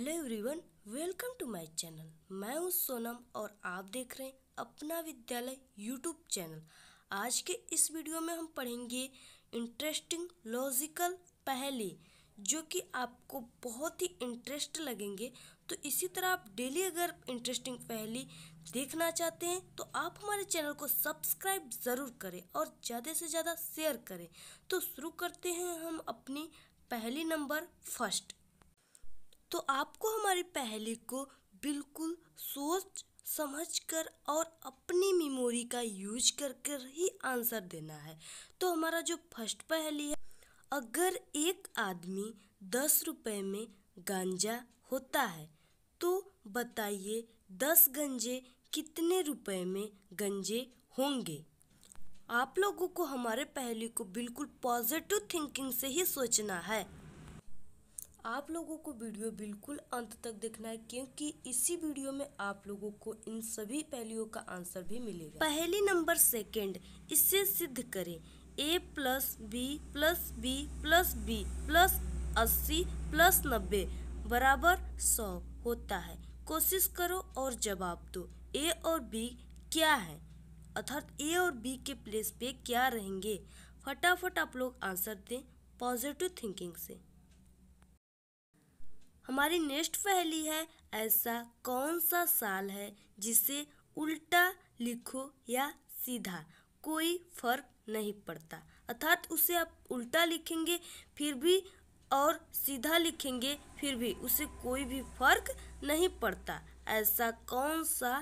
hello everyone welcome to my channel मैं हूँ सोनम और आप देख रहे हैं अपना विद्यालय यूट्यूब चैनल आज के इस वीडियो में हम पढ़ेंगे इंटरेस्टिंग लॉजिकल पहले जो कि आपको बहुत ही इंटरेस्ट लगेंगे तो इसी तरह आप डेली अगर इंटरेस्टिंग पहली देखना चाहते हैं तो आप हमारे चैनल को सब्सक्राइब ज़रूर करें और ज़्यादा से ज़्यादा शेयर करें तो शुरू करते हैं हम अपनी पहली नंबर फर्स्ट तो आपको हमारी पहली को बिल्कुल सोच समझ कर और अपनी मेमोरी का यूज कर कर ही आंसर देना है तो हमारा जो फर्स्ट पहली है अगर एक आदमी दस रुपये में गांजा होता है तो बताइए दस गंजे कितने रुपए में गंजे होंगे आप लोगों को हमारे पहली को बिल्कुल पॉजिटिव थिंकिंग से ही सोचना है आप लोगों को वीडियो बिल्कुल अंत तक देखना है क्योंकि इसी वीडियो में आप लोगों को इन सभी पहलुओं का आंसर भी मिलेगा पहली नंबर सेकंड इससे सिद्ध करें A plus B plus B plus B plus अस्सी प्लस नब्बे बराबर सौ होता है कोशिश करो और जवाब दो ए और बी क्या है अर्थात ए और बी के प्लेस पे क्या रहेंगे फटाफट आप लोग आंसर दें पॉजिटिव थिंकिंग से हमारी नेक्स्ट पहली है ऐसा कौन सा साल है जिसे उल्टा लिखो या सीधा कोई फर्क नहीं पड़ता अर्थात उसे आप उल्टा लिखेंगे फिर भी और सीधा लिखेंगे फिर भी उसे कोई भी फर्क नहीं पड़ता ऐसा कौन सा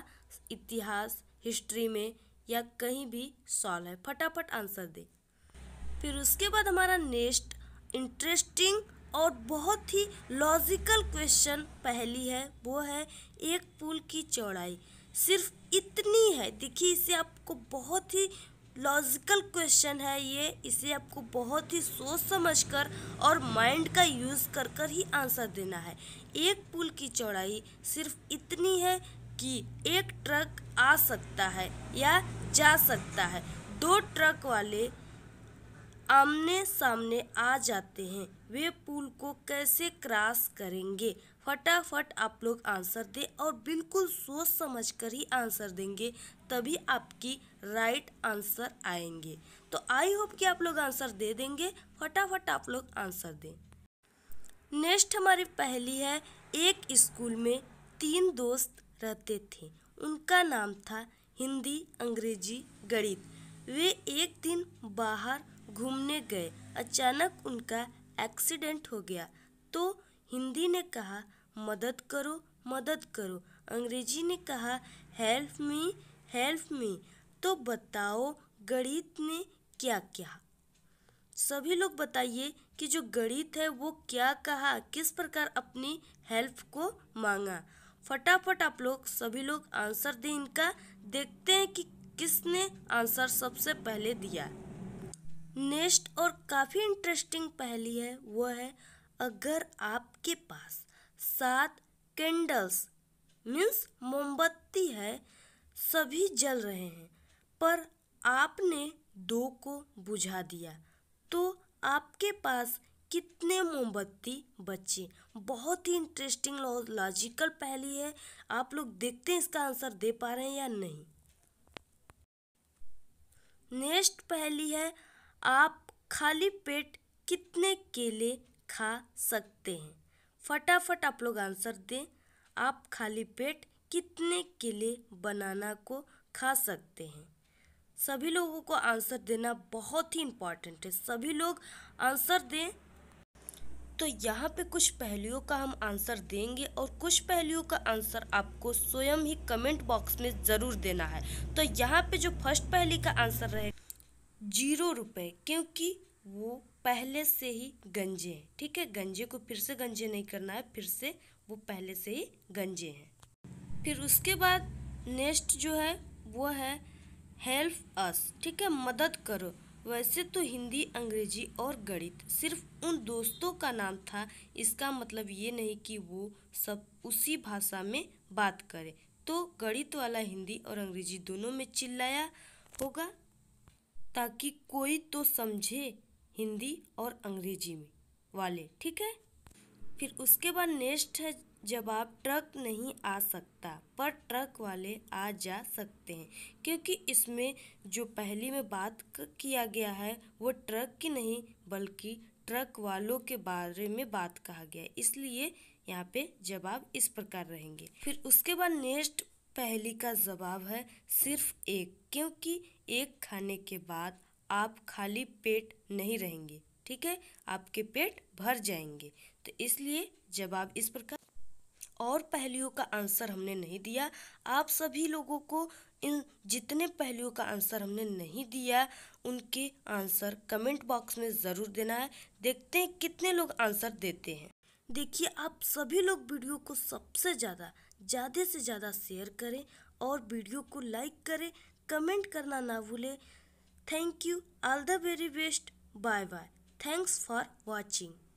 इतिहास हिस्ट्री में या कहीं भी सॉल्व है फटाफट आंसर दे फिर उसके बाद हमारा नेक्स्ट इंटरेस्टिंग और बहुत ही लॉजिकल क्वेश्चन पहली है वो है एक पुल की चौड़ाई सिर्फ इतनी है देखिए इसे आपको बहुत ही लॉजिकल क्वेश्चन है ये इसे आपको बहुत ही सोच समझ कर और माइंड का यूज़ कर कर ही आंसर देना है एक पुल की चौड़ाई सिर्फ इतनी है कि एक ट्रक आ सकता है या जा सकता है दो ट्रक वाले आमने सामने आ जाते हैं वे पुल को कैसे क्रॉस करेंगे फटाफट आप लोग आंसर दें और बिल्कुल सोच समझ कर ही आंसर देंगे तभी आपकी राइट आंसर आएंगे तो आई होप कि आप लोग आंसर दे देंगे फटाफट आप लोग आंसर दें नेक्स्ट हमारी पहली है एक स्कूल में तीन दोस्त रहते थे उनका नाम था हिंदी अंग्रेजी गणित वे एक दिन बाहर घूमने गए अचानक उनका एक्सीडेंट हो गया तो हिंदी ने कहा मदद करो मदद करो अंग्रेजी ने कहा हेल्प मी हेल्प मी तो बताओ गणित ने क्या क्या सभी लोग बताइए कि जो गणित है वो क्या कहा किस प्रकार अपनी हेल्प को मांगा फटाफट आप लोग सभी लोग आंसर दें इनका देखते हैं कि किसने आंसर सबसे पहले दिया नेक्स्ट और काफ़ी इंटरेस्टिंग पहली है वो है अगर आपके पास सात कैंडल्स मीन्स मोमबत्ती है सभी जल रहे हैं पर आपने दो को बुझा दिया तो आपके पास कितने मोमबत्ती बचे बहुत ही इंटरेस्टिंग लॉजिकल पहली है आप लोग देखते हैं इसका आंसर दे पा रहे हैं या नहीं नेक्स्ट पहली है आप खाली पेट कितने केले खा सकते हैं फटाफट आप लोग आंसर दें आप खाली पेट कितने केले बनाना को खा सकते हैं सभी लोगों को आंसर देना बहुत ही इम्पॉर्टेंट है सभी लोग आंसर दें तो यहाँ पे कुछ पहलुओं का हम आंसर देंगे और कुछ पहलुओं का आंसर आपको स्वयं ही कमेंट बॉक्स में ज़रूर देना है तो यहाँ पे जो फर्स्ट पहली का आंसर रहेगा जीरो रुपए क्योंकि वो पहले से ही गंजे हैं ठीक है गंजे को फिर से गंजे नहीं करना है फिर से वो पहले से ही गंजे हैं फिर उसके बाद नेक्स्ट जो है वो है हेल्प अस ठीक है मदद करो वैसे तो हिंदी अंग्रेजी और गणित सिर्फ उन दोस्तों का नाम था इसका मतलब ये नहीं कि वो सब उसी भाषा में बात करें तो गणित वाला हिंदी और अंग्रेजी दोनों में चिल्लाया होगा ताकि कोई तो समझे हिंदी और अंग्रेजी में वाले ठीक है फिर उसके बाद नेक्स्ट है जवाब ट्रक नहीं आ सकता पर ट्रक वाले आ जा सकते हैं क्योंकि इसमें जो पहली में बात किया गया है वो ट्रक की नहीं बल्कि ट्रक वालों के बारे में बात कहा गया है इसलिए यहाँ पे जवाब इस प्रकार रहेंगे फिर उसके बाद नेक्स्ट पहली का जवाब है सिर्फ एक क्योंकि एक खाने के बाद आप खाली पेट नहीं रहेंगे ठीक है आपके पेट भर जाएंगे तो इसलिए जवाब इस प्रकार और पहलुओं का आंसर हमने नहीं दिया आप सभी लोगों को इन जितने पहलुओं का आंसर हमने नहीं दिया उनके आंसर कमेंट बॉक्स में ज़रूर देना है देखते हैं कितने लोग आंसर देते हैं देखिए आप सभी लोग वीडियो को सबसे ज़्यादा ज़्यादा से ज़्यादा शेयर करें और वीडियो को लाइक करें कमेंट करना ना भूलें thank you all the very best bye bye thanks for watching